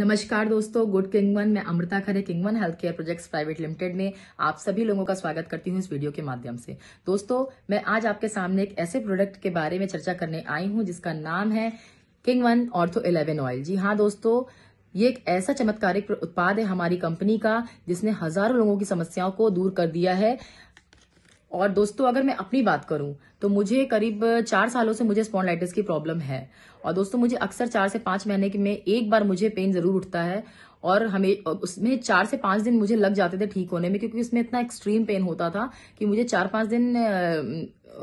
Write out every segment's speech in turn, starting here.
नमस्कार दोस्तों good king one मैं Amrita Khare king one health care projects private limited में आप सभी लोगों का स्वागत करती हूँ इस वीडियो के माध्यम से दोस्तों मैं आज आपके सामने एक ऐसे प्रोडक्ट के बारे में चर्चा करने आई हूं जिसका नाम है king one ortho eleven oil जी हाँ दोस्तों ये एक ऐसा चमत्कारिक उत्पाद है हमारी कंपनी का जिसने हजारों लोगों की समस्याओं को दूर कर दिया है और दोस्तों अगर मैं अपनी बात करूं तो मुझे करीब चार सालों से मुझे स्पॉन्डलाइटिस की प्रॉब्लम है और दोस्तों मुझे अक्सर चार से पांच महीने में एक बार मुझे पेन जरूर उठता है और हमें उसमें चार से पांच दिन मुझे लग जाते थे ठीक होने में क्योंकि उसमें इतना एक्सट्रीम पेन होता था कि मुझे चार पांच दिन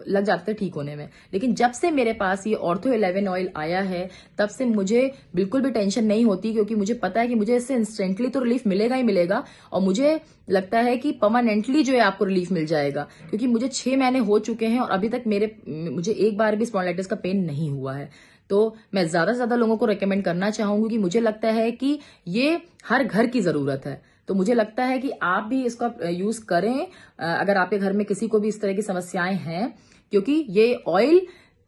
लग जाते ठीक होने में लेकिन जब से मेरे पास ये ऑर्थो इलेवन ऑयल आया है तब से मुझे बिल्कुल भी टेंशन नहीं होती क्योंकि मुझे पता है कि मुझे इससे इंस्टेंटली तो रिलीफ मिलेगा ही मिलेगा और मुझे लगता है कि परमानेंटली जो है आपको रिलीफ मिल जाएगा क्योंकि मुझे छह महीने हो चुके हैं और अभी तक मेरे मुझे एक बार भी स्पॉन्डलाइटिस का पेन नहीं हुआ है तो मैं ज्यादा से ज्यादा लोगों को रिकमेंड करना चाहूंगी कि मुझे लगता है कि ये हर घर की जरूरत है तो मुझे लगता है कि आप भी इसका यूज करें अगर आपके घर में किसी को भी इस तरह की समस्याएं हैं क्योंकि ये ऑयल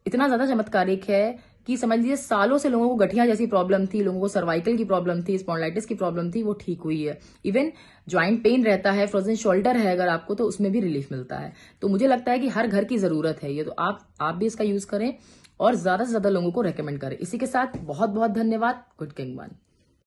इतना ज्यादा चमत्कारिक है कि समझ लीजिए सालों से लोगों को गठिया जैसी प्रॉब्लम थी लोगों को सर्वाइकल की प्रॉब्लम थी स्पॉन्डलाइटिस की प्रॉब्लम थी वो ठीक हुई है इवन ज्वाइंट पेन रहता है फ्रोजन शोल्डर है अगर आपको तो उसमें भी रिलीफ मिलता है तो मुझे लगता है कि हर घर की जरूरत है ये तो आप आप भी इसका यूज करें और ज्यादा से ज्यादा लोगों को रेकमेंड करें इसी के साथ बहुत बहुत धन्यवाद गुड किंग वन